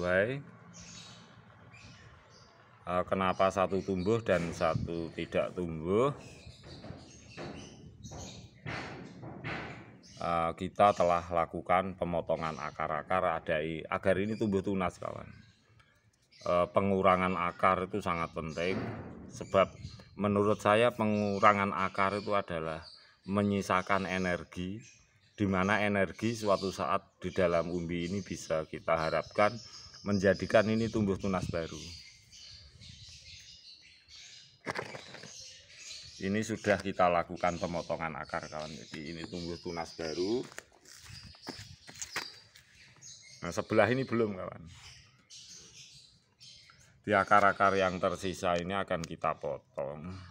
sesuai eh, kenapa satu tumbuh dan satu tidak tumbuh eh, kita telah lakukan pemotongan akar-akar agar ini tumbuh tunas kawan eh, pengurangan akar itu sangat penting sebab menurut saya pengurangan akar itu adalah menyisakan energi di mana energi suatu saat di dalam umbi ini bisa kita harapkan menjadikan ini tumbuh tunas baru ini sudah kita lakukan pemotongan akar kawan jadi ini tumbuh tunas baru nah sebelah ini belum kawan di akar-akar yang tersisa ini akan kita potong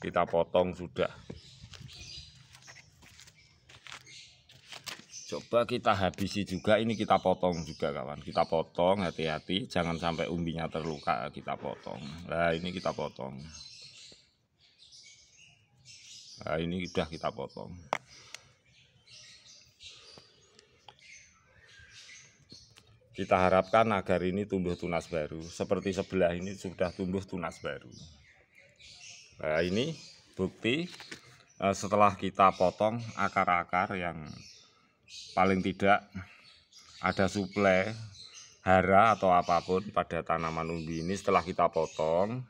kita potong sudah coba kita habisi juga ini kita potong juga kawan kita potong hati-hati jangan sampai umbinya terluka kita potong nah ini kita potong nah ini sudah kita potong kita harapkan agar ini tumbuh tunas baru seperti sebelah ini sudah tumbuh tunas baru Nah, ini bukti eh, setelah kita potong akar-akar yang paling tidak ada suplai hara atau apapun pada tanaman umbi ini setelah kita potong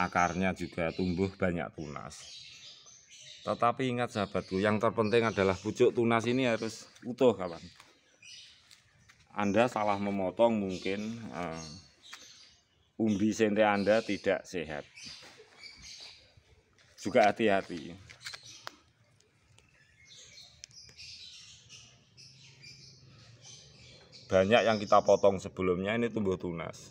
akarnya juga tumbuh banyak tunas tetapi ingat sahabatku yang terpenting adalah pucuk tunas ini harus utuh kawan anda salah memotong mungkin uh, umbi sente anda tidak sehat juga hati-hati banyak yang kita potong sebelumnya ini tumbuh tunas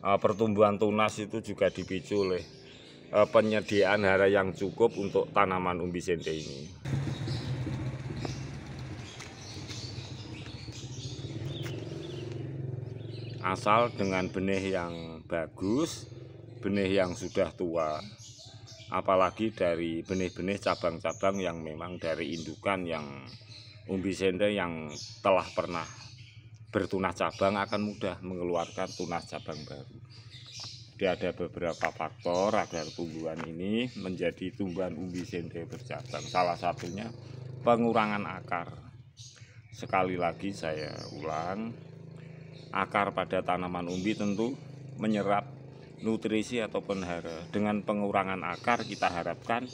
eh, pertumbuhan tunas itu juga dipicu oleh eh, penyediaan hara yang cukup untuk tanaman umbi sente ini asal dengan benih yang bagus benih yang sudah tua apalagi dari benih-benih cabang-cabang yang memang dari indukan yang umbi sende yang telah pernah bertunas cabang akan mudah mengeluarkan tunas cabang baru jadi ada beberapa faktor agar tumbuhan ini menjadi tumbuhan umbi sende bercabang salah satunya pengurangan akar sekali lagi saya ulang akar pada tanaman umbi tentu menyerap nutrisi ataupun hara. Dengan pengurangan akar kita harapkan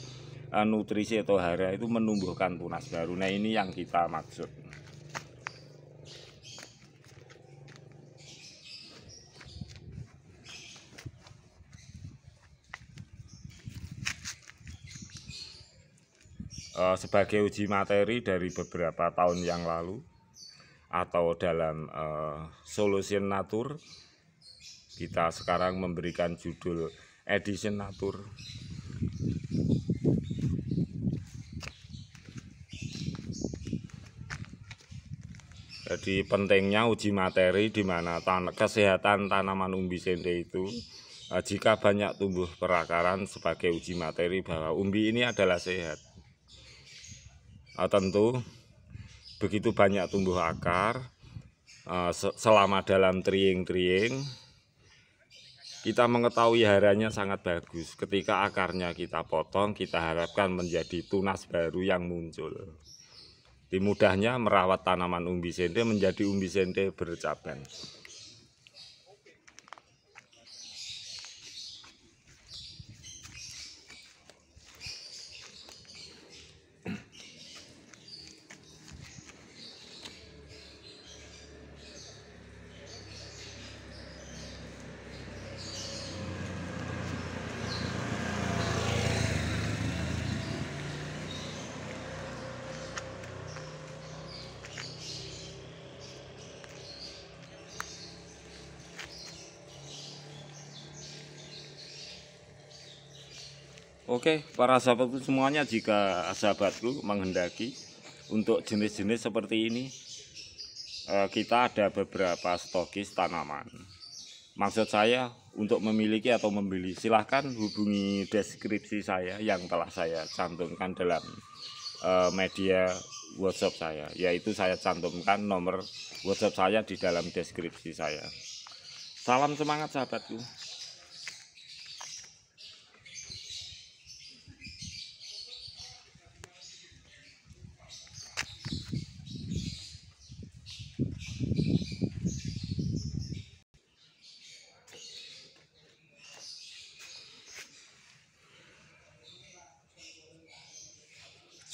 uh, nutrisi atau hara itu menumbuhkan tunas baru. Nah, ini yang kita maksud. Eh, sebagai uji materi dari beberapa tahun yang lalu atau dalam uh, solution natur kita sekarang memberikan judul edition natur Jadi pentingnya uji materi di mana tan kesehatan tanaman umbi sende itu eh, jika banyak tumbuh perakaran sebagai uji materi bahwa umbi ini adalah sehat. Nah, tentu begitu banyak tumbuh akar eh, selama dalam triing-triing kita mengetahui haranya sangat bagus. Ketika akarnya kita potong, kita harapkan menjadi tunas baru yang muncul. Dimudahnya merawat tanaman umbi sente menjadi umbi sente bercabang. Oke, para sahabatku semuanya jika sahabatku menghendaki untuk jenis-jenis seperti ini eh, kita ada beberapa stokis tanaman. Maksud saya untuk memiliki atau membeli silahkan hubungi deskripsi saya yang telah saya cantumkan dalam eh, media WhatsApp saya, yaitu saya cantumkan nomor WhatsApp saya di dalam deskripsi saya. Salam semangat sahabatku.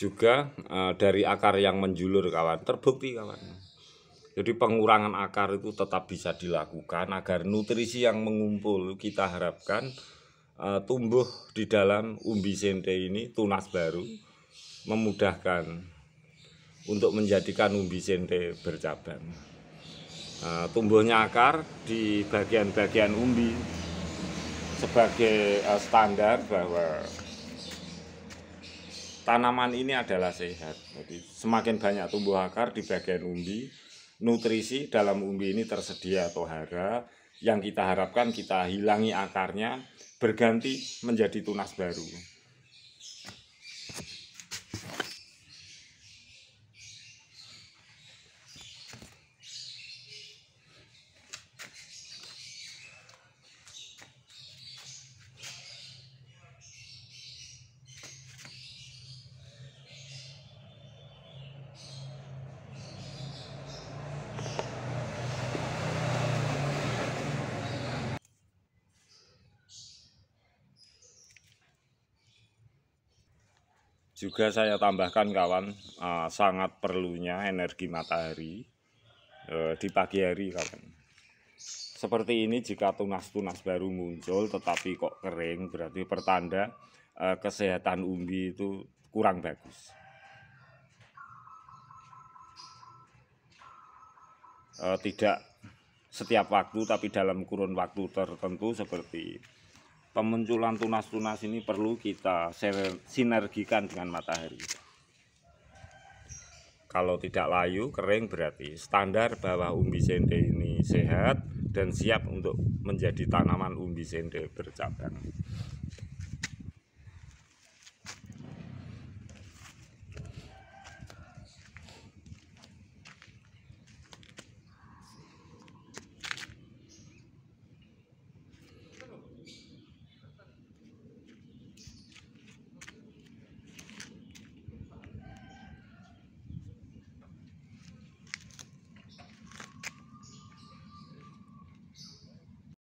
juga uh, dari akar yang menjulur kawan terbukti kawan jadi pengurangan akar itu tetap bisa dilakukan agar nutrisi yang mengumpul kita harapkan uh, tumbuh di dalam umbi sente ini tunas baru memudahkan untuk menjadikan umbi sente bercabang uh, tumbuhnya akar di bagian-bagian umbi sebagai standar bahwa tanaman ini adalah sehat. Jadi semakin banyak tumbuh akar di bagian umbi, nutrisi dalam umbi ini tersedia atau hara yang kita harapkan kita hilangi akarnya berganti menjadi tunas baru. juga saya tambahkan kawan uh, sangat perlunya energi matahari uh, di pagi hari kawan seperti ini jika tunas-tunas baru muncul tetapi kok kering berarti pertanda uh, kesehatan umbi itu kurang bagus eh, tidak setiap waktu tapi dalam kurun waktu tertentu seperti pemunculan tunas-tunas ini perlu kita sinergikan dengan matahari. Kalau tidak layu, kering berarti standar bahwa umbi sende ini sehat dan siap untuk menjadi tanaman umbi sende bercabang.